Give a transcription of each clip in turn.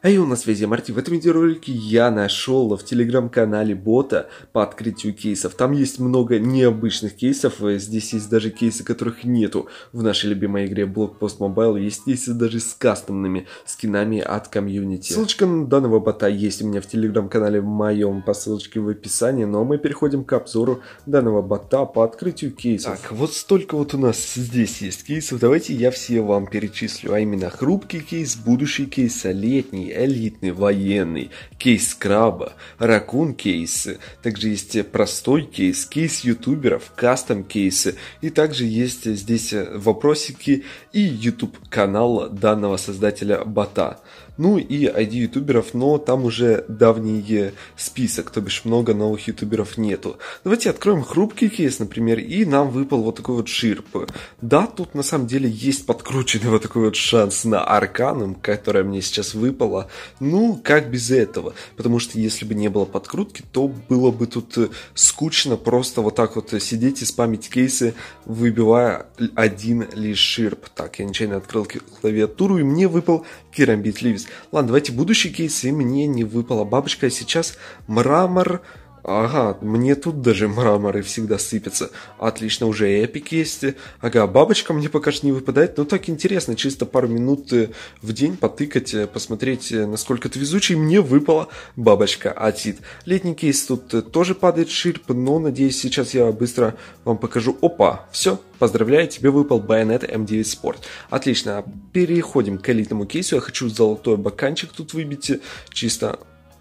А я на связи Марти. В этом видеоролике я нашел в телеграм-канале бота по открытию кейсов. Там есть много необычных кейсов. Э, здесь есть даже кейсы, которых нету в нашей любимой игре Blockpost Mobile. Есть кейсы даже с кастомными скинами от комьюнити. Ссылочка на данного бота есть у меня в телеграм-канале в моем по ссылочке в описании. Но ну, а мы переходим к обзору данного бота по открытию кейсов. Так, вот столько вот у нас здесь есть кейсов. Давайте я все вам перечислю. А именно хрупкий кейс, будущий кейс, летний элитный, элитный, военный, кейс краба, ракун кейсы, также есть простой кейс, кейс ютуберов, кастом кейсы, и также есть здесь вопросики и YouTube канал данного создателя бота ну и ID ютуберов, но там уже давний список, то бишь много новых ютуберов нету. Давайте откроем хрупкий кейс, например, и нам выпал вот такой вот Ширп. Да, тут на самом деле есть подкрученный вот такой вот шанс на Арканум, которая мне сейчас выпала. Ну, как без этого? Потому что если бы не было подкрутки, то было бы тут э, скучно просто вот так вот сидеть и спамить кейсы, выбивая один лишь Ширп. Так, я нечаянно открыл клавиатуру, и мне выпал Керамбит Ливис. Ладно, давайте будущий кейс, и мне не выпала бабочка, а сейчас мрамор Ага, мне тут даже мраморы всегда сыпятся. Отлично, уже эпик есть. Ага, бабочка мне пока что не выпадает. Но ну, так интересно, чисто пару минут э, в день потыкать, э, посмотреть, э, насколько ты везучий. Мне выпала бабочка Атит. Летний кейс тут тоже падает ширп, но надеюсь, сейчас я быстро вам покажу. Опа, все, Поздравляю, тебе выпал байонет M9 Sport. Отлично, переходим к элитному кейсу. Я хочу золотой баканчик тут выбить. Чисто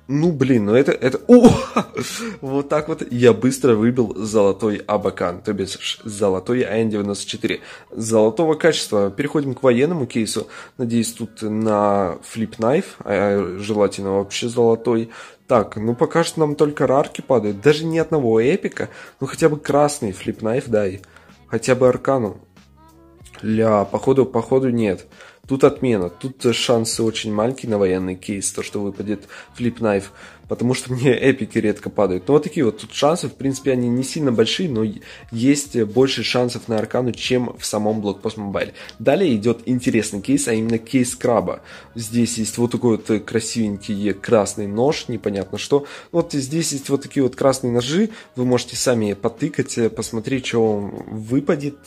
ну, блин, ну это... это... О! Вот так вот я быстро выбил золотой Абакан, то бишь золотой АН-94. Золотого качества. Переходим к военному кейсу. Надеюсь, тут на флип Knife, а, а желательно вообще золотой. Так, ну пока что нам только рарки падают. Даже ни одного эпика. Ну хотя бы красный Flip Knife дай. Хотя бы Аркану. Ля, походу, походу нет. Тут отмена. Тут шансы очень маленькие на военный кейс, то, что выпадет флип Knife, потому что мне эпики редко падают. Но ну, вот такие вот тут шансы, в принципе, они не сильно большие, но есть больше шансов на Аркану, чем в самом Блокпост Мобайле. Далее идет интересный кейс, а именно кейс краба. Здесь есть вот такой вот красивенький красный нож, непонятно что. Ну, вот здесь есть вот такие вот красные ножи, вы можете сами потыкать, посмотреть, что вам выпадет.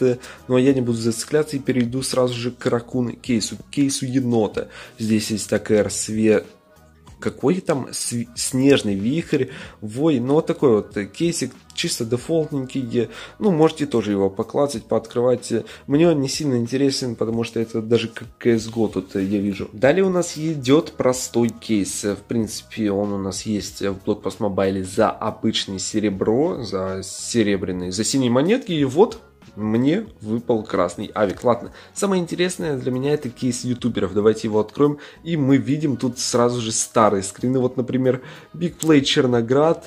Но я не буду зацикляться и перейду сразу же к ракун кейсу кейсу, кейсу енота. Здесь есть такая све какой там снежный вихрь, вой, но ну, вот такой вот э, кейсик чисто дефолтненький, ну, можете тоже его поклацать, пооткрывать. Мне он не сильно интересен, потому что это даже как CSGO тут э, я вижу. Далее у нас идет простой кейс. В принципе, он у нас есть в блокпост Mobile за обычное серебро, за серебряные, за синие монетки. И вот мне выпал красный авик. Ладно, самое интересное для меня это кейс ютуберов. Давайте его откроем. И мы видим тут сразу же старые скрины. Вот, например, Big Play Черноград,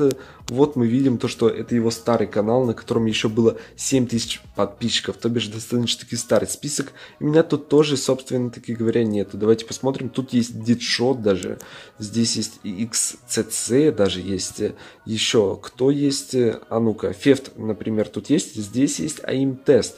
вот мы видим то, что это его старый канал, на котором еще было 7000 подписчиков, то бишь достаточно-таки старый список. И меня тут тоже, собственно-таки говоря, нету. Давайте посмотрим. Тут есть Дидшот даже, здесь есть XCC даже есть. Э, еще кто есть? Э, а ну-ка, Фефт, например, тут есть. Здесь есть AIM Тест.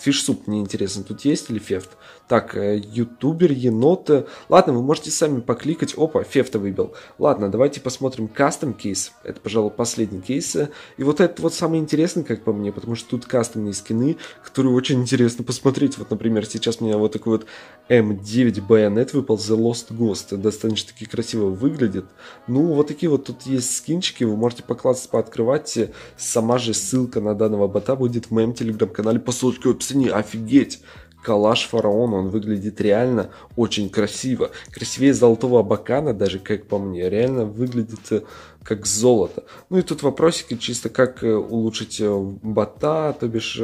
Фишсуп, мне интересно, тут есть или Фефт? Так, э, ютубер, енота. Ладно, вы можете сами покликать. Опа, Фефта выбил. Ладно, давайте посмотрим кастом кейс. Это, пожалуй, последний последний кейс. И вот это вот самое интересное, как по мне, потому что тут кастомные скины, которые очень интересно посмотреть. Вот, например, сейчас у меня вот такой вот m 9 байонет выпал The Lost Ghost. Достаточно таки красиво выглядит. Ну, вот такие вот тут есть скинчики, вы можете покласться, пооткрывать. Сама же ссылка на данного бота будет в моем телеграм-канале по ссылочке в описании. Офигеть! Калаш фараона, он выглядит реально очень красиво. Красивее золотого бакана даже, как по мне. Реально выглядит э, как золото. Ну и тут вопросики чисто, как э, улучшить э, бота, то бишь,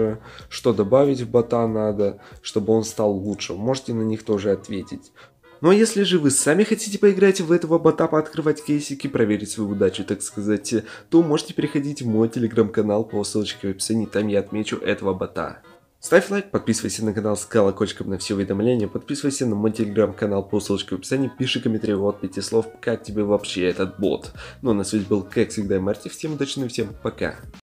что добавить в бота надо, чтобы он стал лучше. Можете на них тоже ответить. Ну а если же вы сами хотите поиграть в этого бота, пооткрывать кейсики, проверить свою удачу, так сказать, то можете переходить в мой телеграм-канал по ссылочке в описании, там я отмечу этого бота. Ставь лайк, подписывайся на канал с колокольчиком на все уведомления, подписывайся на мой телеграм-канал по ссылочке в описании, пиши комментарий от 5 слов, как тебе вообще этот бот. Ну а на связи был, как всегда, Марти, всем удачи ну и всем пока!